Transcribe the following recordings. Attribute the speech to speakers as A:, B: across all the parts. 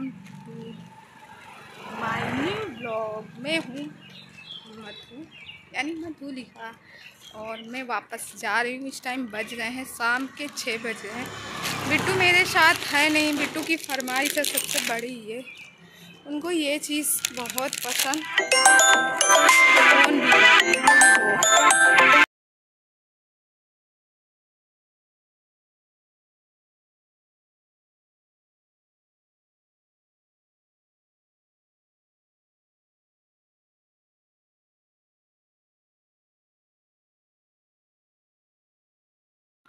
A: Welcome to my new blog मैं हूँ मधु यानी मधु लिखा और मैं वापस जा रही हूँ इस टाइम बज रहे हैं शाम के छः बज रहे हैं बिट्टू मेरे साथ है नहीं बिट्टू की फरमाइश है सबसे बड़ी ये उनको ये चीज़ बहुत पसंद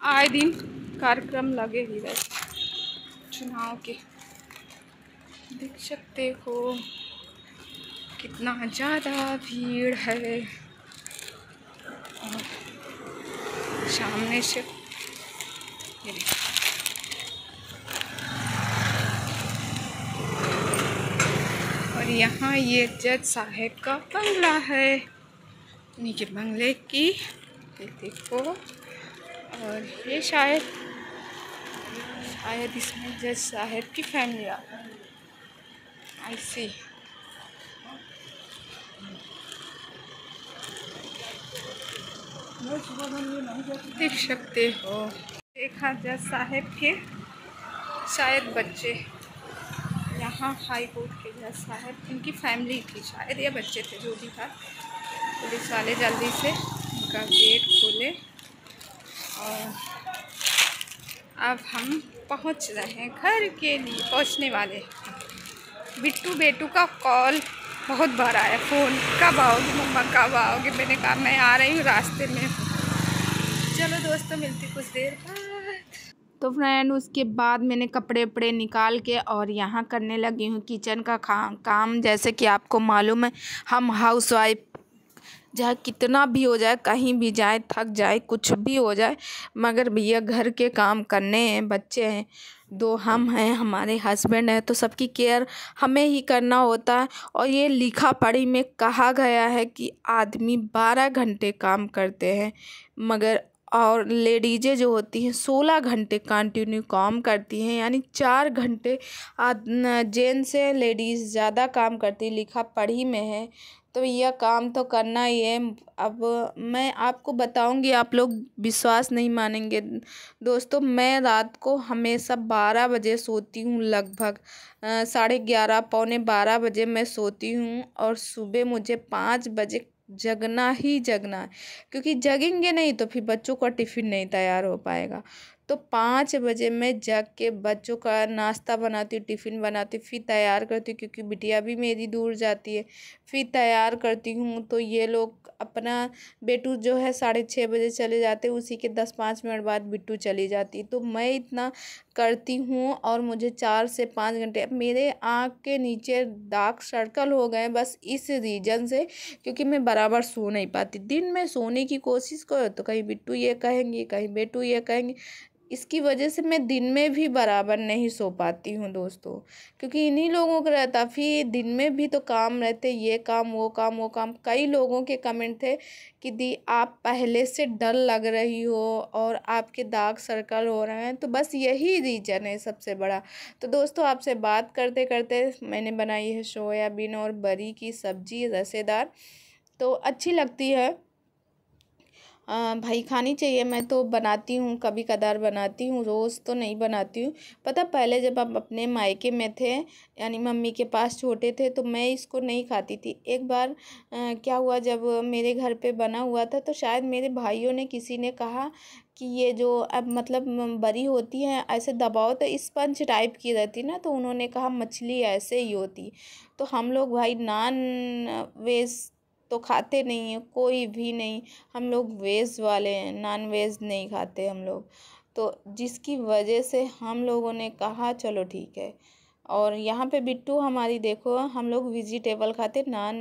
A: आए दिन कार्यक्रम लगे ही रहे चुनाव के देख सकते हो कितना ज़्यादा भीड़ है और सामने से और यहाँ ये जज साहेब का बंगला है नीचे के बंगले की देखो और ये शायद शायद इसमें जज साहब की फैमिली आ आई सी देख सकते हो देखा जज साहेब के शायद बच्चे यहाँ हाई कोर्ट के जज साहब इनकी फैमिली थी शायद या बच्चे थे जो भी था पुलिस वाले जल्दी से उनका गेट खोले और अब हम पहुंच रहे हैं घर के लिए पहुंचने वाले बिट्टू बेटू का कॉल बहुत बार आया फ़ोन कब आओगे मम्मा कब आओगे मैंने कहा मैं आ रही हूँ रास्ते में चलो दोस्तों मिलती कुछ देर बाद तो फ्रेंड उसके बाद मैंने कपड़े वपड़े निकाल के और यहाँ करने लगी हूँ किचन का काम जैसे कि आपको मालूम है हम हाउस वाइफ चाहे कितना भी हो जाए कहीं भी जाए थक जाए कुछ भी हो जाए मगर भैया घर के काम करने हैं बच्चे हैं दो हम हैं हमारे हस्बैंड हैं तो सबकी केयर हमें ही करना होता है और ये लिखा पढ़ी में कहा गया है कि आदमी बारह घंटे काम करते हैं मगर और लेडीजें जो होती हैं सोलह घंटे कंटिन्यू काम करती हैं यानी चार घंटे जेन से लेडीज़ ज़्यादा काम करती लिखा पढ़ी में है तो यह काम तो करना ही है अब मैं आपको बताऊँगी आप लोग विश्वास नहीं मानेंगे दोस्तों मैं रात को हमेशा बारह बजे सोती हूँ लगभग साढ़े ग्यारह पौने बारह बजे मैं सोती हूँ और सुबह मुझे पाँच बजे जगना ही जगना है क्योंकि जगेंगे नहीं तो फिर बच्चों का टिफ़िन नहीं तैयार हो पाएगा तो पाँच बजे मैं जग के बच्चों का नाश्ता बनाती हूँ टिफ़िन बनाती हूँ फिर तैयार करती हूँ क्योंकि बिटिया भी मेरी दूर जाती है फिर तैयार करती हूँ तो ये लोग अपना बेटू जो है साढ़े छः बजे चले जाते उसी के दस पाँच मिनट बाद बिट्टू चली जाती तो मैं इतना करती हूँ और मुझे चार से पाँच घंटे मेरे आँख के नीचे डार्क सर्कल हो गए बस इस रीजन से क्योंकि मैं बराबर सो नहीं पाती दिन में सोने की कोशिश करो तो कहीं बिट्टू ये कहेंगी कहीं बेटू ये कहेंगी इसकी वजह से मैं दिन में भी बराबर नहीं सो पाती हूँ दोस्तों क्योंकि इन्हीं लोगों का रहता फिर दिन में भी तो काम रहते ये काम वो काम वो काम कई लोगों के कमेंट थे कि दी आप पहले से डर लग रही हो और आपके दाग सर्कल हो रहे हैं तो बस यही रीजन है सबसे बड़ा तो दोस्तों आपसे बात करते करते मैंने बनाई है सोयाबीन और बरी की सब्जी रसेदार तो अच्छी लगती है भाई खानी चाहिए मैं तो बनाती हूँ कभी कदार बनाती हूँ रोज़ तो नहीं बनाती हूँ पता पहले जब हम अपने मायके में थे यानी मम्मी के पास छोटे थे तो मैं इसको नहीं खाती थी एक बार आ, क्या हुआ जब मेरे घर पे बना हुआ था तो शायद मेरे भाइयों ने किसी ने कहा कि ये जो अब मतलब बरी होती है ऐसे दबाओ तो स्पंज टाइप की रहती ना तो उन्होंने कहा मछली ऐसे ही होती तो हम लोग भाई नान वेज तो खाते नहीं है कोई भी नहीं हम लोग वेज वाले हैं नॉन वेज नहीं खाते हम लोग तो जिसकी वजह से हम लोगों ने कहा चलो ठीक है और यहाँ पे बिट्टू हमारी देखो हम लोग वेजिटेबल खाते नॉन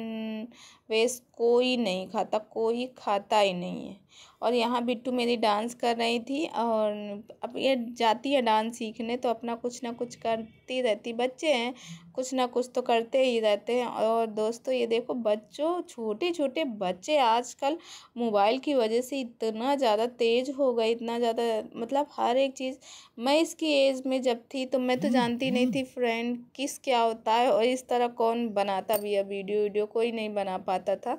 A: वेज कोई नहीं खाता कोई खाता ही नहीं है और यहाँ बिट्टू मेरी डांस कर रही थी और अब ये जाती है डांस सीखने तो अपना कुछ ना कुछ करती रहती बच्चे हैं कुछ ना कुछ तो करते ही रहते हैं और दोस्तों ये देखो बच्चों छोटे छोटे बच्चे आजकल मोबाइल की वजह से इतना ज़्यादा तेज़ हो गए इतना ज़्यादा मतलब हर एक चीज़ मैं इसकी एज में जब थी तो मैं तो हम्म, जानती नहीं हम्म। थी फ्रेंड किस क्या होता है और इस तरह कौन बनाता भी है वीडियो वीडियो कोई नहीं बना पाता था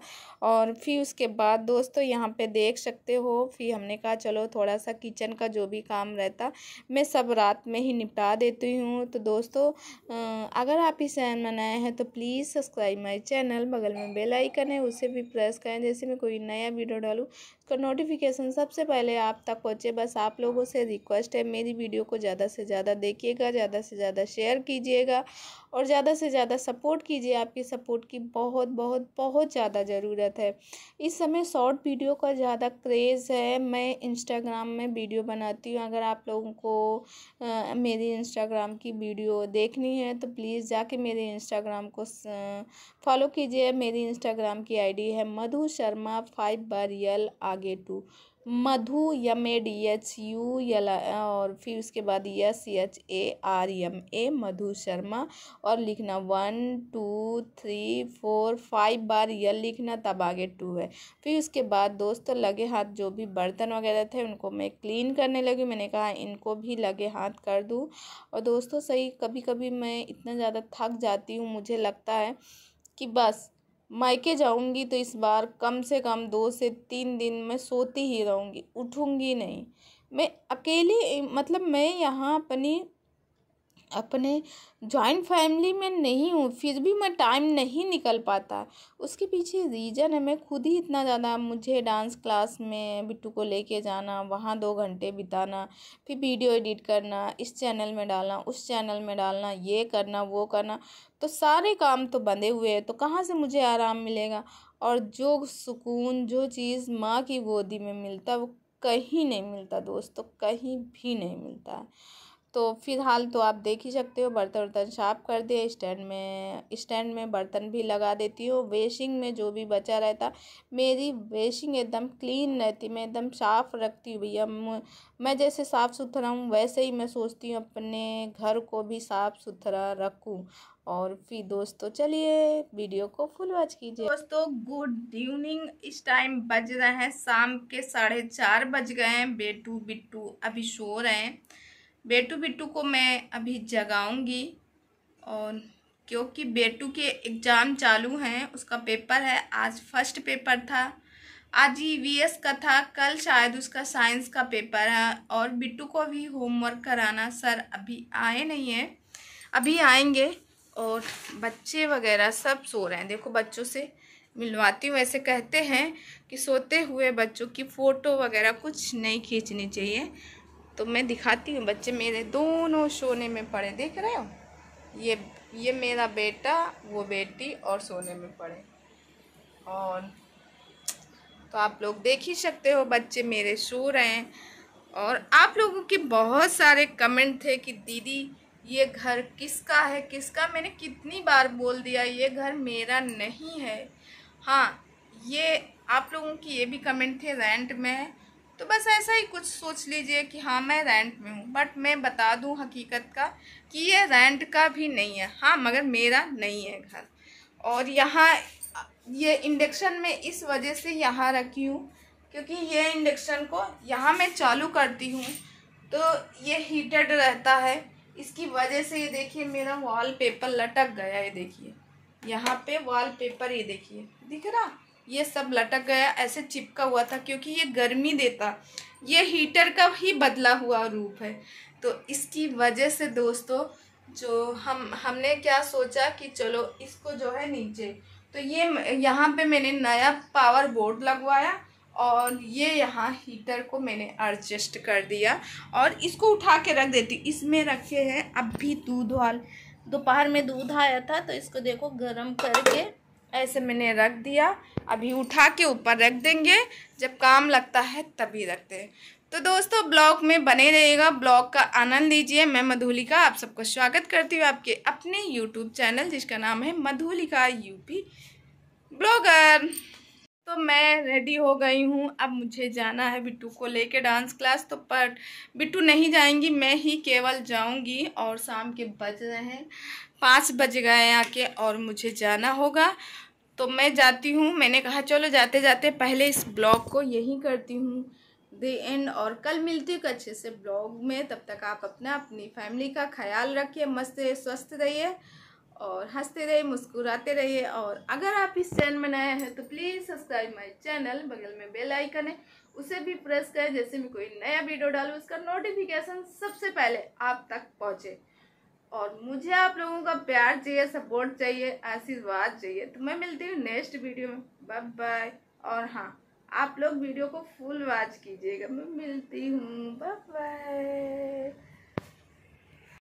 A: और फिर उसके बाद दोस्तों यहाँ पर देख सकते हो फिर हमने कहा चलो थोड़ा सा किचन का जो भी काम रहता मैं सब रात में ही निपटा देती हूँ तो दोस्तों अगर आप इस चैनल में नए हैं तो प्लीज़ सब्सक्राइब माई चैनल बगल में बेल आइकन है उसे भी प्रेस करें जैसे मैं कोई नया वीडियो डालूँ उसका नोटिफिकेशन सबसे पहले आप तक पहुँचे बस आप लोगों से रिक्वेस्ट है मेरी वीडियो को ज़्यादा से ज़्यादा देखिएगा ज़्यादा से ज़्यादा शेयर कीजिएगा और ज़्यादा से ज़्यादा सपोर्ट कीजिए आपकी सपोर्ट की बहुत बहुत बहुत ज़्यादा ज़रूरत है इस समय शॉर्ट वीडियो का ज़्यादा क्रेज़ है मैं इंस्टाग्राम में वीडियो बनाती हूँ अगर आप लोगों को मेरी इंस्टाग्राम की वीडियो देखनी है तो प्लीज़ जाके मेरे इंस्टाग्राम को फॉलो कीजिए मेरी इंस्टाग्राम की आईडी है मधु शर्मा फाइव बार यल आगे to Madhu M A D H U एल और फिर उसके बाद S H A R M A Madhu Sharma और लिखना one two three four five बार यल लिखना तब आगे टू है फिर उसके बाद दोस्तों लगे हाथ जो भी बर्तन वगैरह थे उनको मैं क्लीन करने लगी मैंने कहा इनको भी लगे हाथ कर दूँ और दोस्तों सही कभी कभी मैं इतना ज़्यादा थक जाती हूँ मुझे लगता है कि बस मायके जाऊँगी तो इस बार कम से कम दो से तीन दिन मैं सोती ही रहूँगी उठूँगी नहीं मैं अकेली मतलब मैं यहाँ अपनी अपने जॉइंट फैमिली में नहीं हूँ फिर भी मैं टाइम नहीं निकल पाता उसके पीछे रीज़न है मैं खुद ही इतना ज़्यादा मुझे डांस क्लास में बिट्टू को लेके जाना वहाँ दो घंटे बिताना फिर वीडियो एडिट करना इस चैनल में डालना उस चैनल में डालना ये करना वो करना तो सारे काम तो बंधे हुए हैं तो कहाँ से मुझे आराम मिलेगा और जो सुकून जो चीज़ माँ की गोदी में मिलता वो कहीं नहीं मिलता दोस्तों तो कहीं भी नहीं मिलता है तो फ़िलहाल तो आप देख ही सकते हो बर्तन वर्तन साफ़ कर दिए स्टैंड में स्टैंड में बर्तन भी लगा देती हूँ वेशिंग में जो भी बचा रहता मेरी वेशिंग एकदम क्लीन रहती मैं एकदम साफ़ रखती हूँ भैया मैं जैसे साफ़ सुथरा हूँ वैसे ही मैं सोचती हूँ अपने घर को भी साफ़ सुथरा रखूँ और फिर दोस्तों चलिए वीडियो को फुल वॉच कीजिए दोस्तों गुड इवनिंग इस टाइम बज रहे हैं शाम के साढ़े चार बज गए हैं बेटू बिट्टू अभी सो रहे हैं बेटू बिट्टू को मैं अभी जगाऊंगी और क्योंकि बेटू के एग्ज़ाम चालू हैं उसका पेपर है आज फर्स्ट पेपर था आज ई का था कल शायद उसका साइंस का पेपर है और बिट्टू को भी होमवर्क कराना सर अभी आए नहीं हैं अभी आएंगे और बच्चे वगैरह सब सो रहे हैं देखो बच्चों से मिलवाती हूँ ऐसे कहते हैं कि सोते हुए बच्चों की फ़ोटो वगैरह कुछ नहीं खींचनी चाहिए तो मैं दिखाती हूँ बच्चे मेरे दोनों सोने में पड़े देख रहे हो ये ये मेरा बेटा वो बेटी और सोने में पड़े और तो आप लोग देख ही सकते हो बच्चे मेरे सो रहे हैं और आप लोगों के बहुत सारे कमेंट थे कि दीदी ये घर किसका है किसका मैंने कितनी बार बोल दिया ये घर मेरा नहीं है हाँ ये आप लोगों की ये भी कमेंट थे रेंट में तो बस ऐसा ही कुछ सोच लीजिए कि हाँ मैं रेंट में हूँ बट मैं बता दूँ हकीकत का कि ये रेंट का भी नहीं है हाँ मगर मेरा नहीं है घर और यहाँ ये इंडक्शन में इस वजह से यहाँ रखी हूँ क्योंकि ये इंडक्शन को यहाँ मैं चालू करती हूँ तो ये हीटेड रहता है इसकी वजह से ये देखिए मेरा वॉलपेपर पेपर लटक गया ये देखिए यहाँ पे वॉलपेपर पेपर ये देखिए दिख रहा ये सब लटक गया ऐसे चिपका हुआ था क्योंकि ये गर्मी देता ये हीटर का ही बदला हुआ रूप है तो इसकी वजह से दोस्तों जो हम हमने क्या सोचा कि चलो इसको जो है नीचे तो ये यहाँ पे मैंने नया पावर बोर्ड लगवाया और ये यहाँ हीटर को मैंने एडजस्ट कर दिया और इसको उठा के रख देती इसमें रखे हैं अब भी दूध वाल दोपहर में दूध आया था तो इसको देखो गर्म करके ऐसे मैंने रख दिया अभी उठा के ऊपर रख देंगे जब काम लगता है तभी रखते हैं तो दोस्तों ब्लॉग में बने रहिएगा ब्लॉग का आनंद लीजिए मैं मधुलिका आप सबको स्वागत करती हूँ आपके अपने यूट्यूब चैनल जिसका नाम है मधुलिका यूपी ब्लॉगर तो मैं रेडी हो गई हूँ अब मुझे जाना है बिट्टू को लेके डांस क्लास तो पर बिट्टू नहीं जाएंगी मैं ही केवल जाऊँगी और शाम के बज रहे हैं पाँच बज गए आके और मुझे जाना होगा तो मैं जाती हूँ मैंने कहा चलो जाते जाते पहले इस ब्लॉग को यहीं करती हूँ दे एंड और कल मिलती हूँ अच्छे से ब्लॉग में तब तक आप अपना अपनी फैमिली का ख्याल रखिए मस्त रहिए स्वस्थ रहिए और हंसते रहिए मुस्कुराते रहिए और अगर आप इस चैनल में नए हैं तो प्लीज़ सब्सक्राइब माय चैनल बगल में बेल आइकन है उसे भी प्रेस करें जैसे मैं कोई नया वीडियो डालूँ उसका नोटिफिकेशन सबसे पहले आप तक पहुँचे और मुझे आप लोगों का प्यार चाहिए सपोर्ट चाहिए आशीर्वाद चाहिए तो मैं मिलती हूँ नेक्स्ट वीडियो में बाय बाय और हाँ आप लोग वीडियो को फुल वॉच कीजिएगा मैं मिलती हूँ बाय बाय